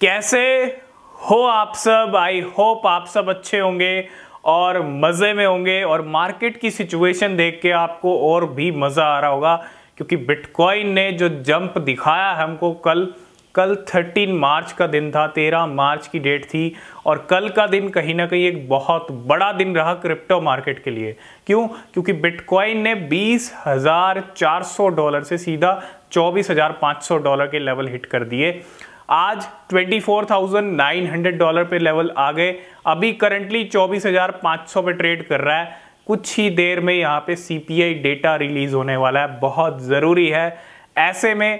कैसे हो आप सब आई होप आप सब अच्छे होंगे और मज़े में होंगे और मार्केट की सिचुएशन देख के आपको और भी मज़ा आ रहा होगा क्योंकि बिटकॉइन ने जो जंप दिखाया है हमको कल कल 13 मार्च का दिन था 13 मार्च की डेट थी और कल का दिन कहीं ना कहीं एक बहुत बड़ा दिन रहा क्रिप्टो मार्केट के लिए क्यों क्योंकि बिटकॉइन ने बीस हजार चार सौ डॉलर से सीधा चौबीस हजार पाँच सौ डॉलर के लेवल हिट कर दिए आज 24,900 डॉलर पे लेवल आ गए अभी करंटली 24,500 पे ट्रेड कर रहा है कुछ ही देर में यहाँ पे सी डेटा रिलीज होने वाला है बहुत ज़रूरी है ऐसे में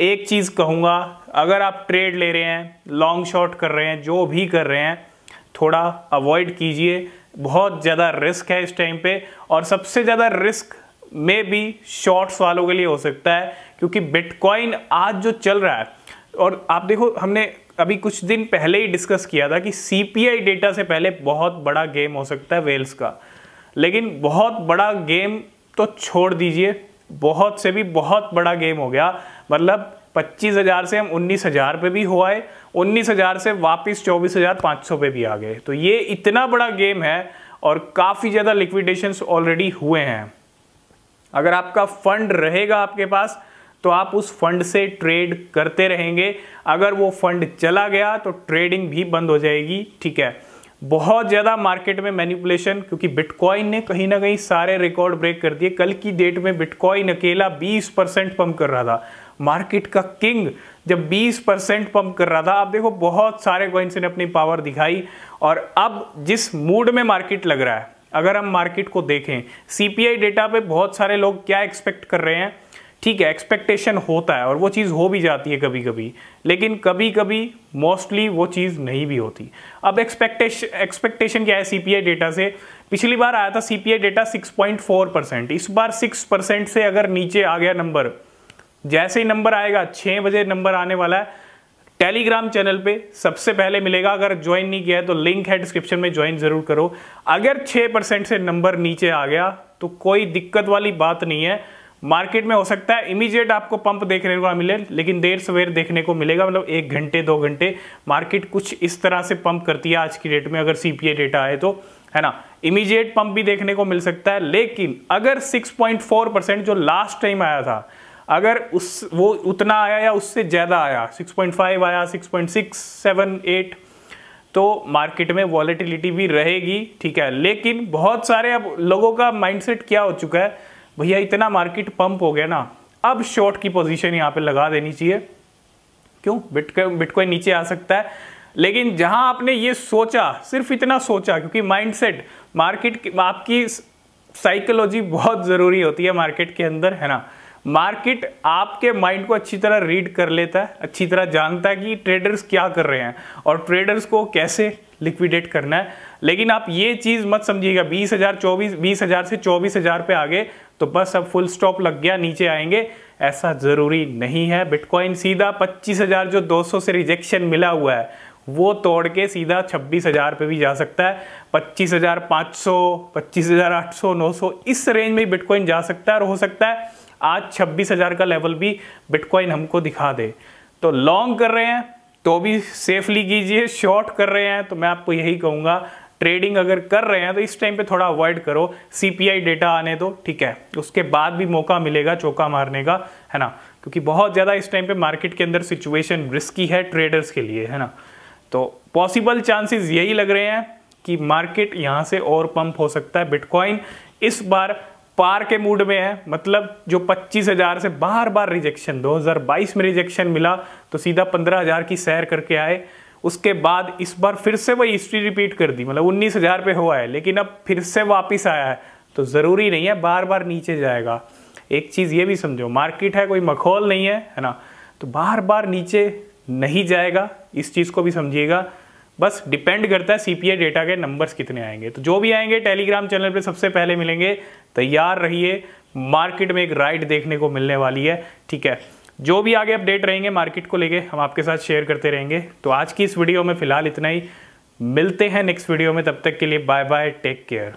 एक चीज़ कहूँगा अगर आप ट्रेड ले रहे हैं लॉन्ग शॉर्ट कर रहे हैं जो भी कर रहे हैं थोड़ा अवॉइड कीजिए बहुत ज़्यादा रिस्क है इस टाइम पे और सबसे ज़्यादा रिस्क में भी शॉर्ट्स वालों के लिए हो सकता है क्योंकि बिटकॉइन आज जो चल रहा है और आप देखो हमने अभी कुछ दिन पहले ही डिस्कस किया था कि सी पी आई डेटा से पहले बहुत बड़ा गेम हो सकता है वेल्स का लेकिन बहुत बड़ा गेम तो छोड़ दीजिए बहुत से भी बहुत बड़ा गेम हो गया मतलब पच्चीस हज़ार से हम उन्नीस हज़ार पे भी हो आए उन्नीस हज़ार से वापस चौबीस हज़ार पाँच सौ पे भी आ गए तो ये इतना बड़ा गेम है और काफ़ी ज़्यादा लिक्विडेशंस ऑलरेडी हुए हैं अगर आपका फंड रहेगा आपके पास तो आप उस फंड से ट्रेड करते रहेंगे अगर वो फंड चला गया तो ट्रेडिंग भी बंद हो जाएगी ठीक है बहुत ज़्यादा मार्केट में मैनिपुलेशन क्योंकि बिटकॉइन ने कहीं ना कहीं सारे रिकॉर्ड ब्रेक कर दिए कल की डेट में बिटकॉइन अकेला 20 परसेंट पम्प कर रहा था मार्केट का किंग जब 20 परसेंट पम्प कर रहा था आप देखो बहुत सारे कॉइन्स ने अपनी पावर दिखाई और अब जिस मूड में मार्केट लग रहा है अगर हम मार्केट को देखें सीपीआई डेटा पे बहुत सारे लोग क्या एक्सपेक्ट कर रहे हैं ठीक है एक्सपेक्टेशन होता है और वो चीज़ हो भी जाती है कभी कभी लेकिन कभी कभी मोस्टली वो चीज़ नहीं भी होती अब एक्सपेक्टेशन एक्सपेक्टेशन क्या है सीपीआई डेटा से पिछली बार आया था सीपीआई डेटा 6.4 परसेंट इस बार 6 परसेंट से अगर नीचे आ गया नंबर जैसे ही नंबर आएगा छः बजे नंबर आने वाला है टेलीग्राम चैनल पे सबसे पहले मिलेगा अगर ज्वाइन नहीं किया है तो लिंक है डिस्क्रिप्शन में ज्वाइन जरूर करो अगर छः परसेंट से नंबर नीचे आ गया तो कोई दिक्कत वाली बात नहीं है मार्केट में हो सकता है इमीडिएट आपको पंप देखने को मिले लेकिन देर सवेर देखने को मिलेगा मतलब एक घंटे दो घंटे मार्केट कुछ इस तरह से पंप करती है आज की डेट में अगर सी डेटा आए तो है ना इमीडिएट पंप भी देखने को मिल सकता है लेकिन अगर 6.4 परसेंट जो लास्ट टाइम आया था अगर उस वो उतना आया या उससे ज़्यादा आया सिक्स आया सिक्स 7 तो मार्केट में वॉलेटिलिटी भी रहेगी ठीक है लेकिन बहुत सारे अब लोगों का माइंडसेट क्या हो चुका है भैया इतना मार्केट पंप हो गया ना अब शॉर्ट की पोजीशन यहाँ पे लगा देनी चाहिए क्यों बिटकॉइन बिटकॉइन नीचे आ सकता है लेकिन जहां आपने ये सोचा सिर्फ इतना सोचा क्योंकि माइंडसेट मार्केट आपकी साइकोलॉजी बहुत ज़रूरी होती है मार्केट के अंदर है ना मार्केट आपके माइंड को अच्छी तरह रीड कर लेता है अच्छी तरह जानता है कि ट्रेडर्स क्या कर रहे हैं और ट्रेडर्स को कैसे लिक्विडेट करना है लेकिन आप ये चीज़ मत समझिएगा बीस हज़ार चौबीस बीस हज़ार से चौबीस हज़ार पे आगे तो बस अब फुल स्टॉप लग गया नीचे आएंगे ऐसा ज़रूरी नहीं है बिटकॉइन सीधा पच्चीस हज़ार जो 200 से रिजेक्शन मिला हुआ है वो तोड़ के सीधा छब्बीस हज़ार पे भी जा सकता है पच्चीस हज़ार पाँच सौ पच्चीस हज़ार आठ सौ नौ सौ इस रेंज में बिटकॉइन जा सकता है और हो सकता है आज छब्बीस हज़ार का लेवल भी बिटकॉइन हमको दिखा दे तो लॉन्ग कर रहे हैं तो भी सेफली कीजिए शॉर्ट कर रहे हैं तो मैं आपको यही कहूंगा ट्रेडिंग अगर कर रहे हैं तो इस टाइम पे थोड़ा अवॉइड करो सीपीआई डेटा आने दो ठीक है उसके बाद भी मौका मिलेगा चौका मारने का है ना क्योंकि बहुत ज़्यादा इस टाइम पे मार्केट के अंदर सिचुएशन रिस्की है ट्रेडर्स के लिए है ना तो पॉसिबल चांसेस यही लग रहे हैं कि मार्केट यहाँ से और पंप हो सकता है बिटकॉइन इस बार पार के मूड में है मतलब जो 25,000 से बार बार रिजेक्शन 2022 में रिजेक्शन मिला तो सीधा 15,000 की सैर करके आए उसके बाद इस बार फिर से वही हिस्ट्री रिपीट कर दी मतलब 19,000 पे हुआ है लेकिन अब फिर से वापस आया है तो ज़रूरी नहीं है बार बार नीचे जाएगा एक चीज़ ये भी समझो मार्केट है कोई मखौल नहीं है है ना तो बार बार नीचे नहीं जाएगा इस चीज़ को भी समझिएगा बस डिपेंड करता है सीपीए डेटा के नंबर्स कितने आएंगे तो जो भी आएंगे टेलीग्राम चैनल पे सबसे पहले मिलेंगे तैयार रहिए मार्केट में एक राइड देखने को मिलने वाली है ठीक है जो भी आगे अपडेट रहेंगे मार्केट को लेके हम आपके साथ शेयर करते रहेंगे तो आज की इस वीडियो में फिलहाल इतना ही मिलते हैं नेक्स्ट वीडियो में तब तक के लिए बाय बाय टेक केयर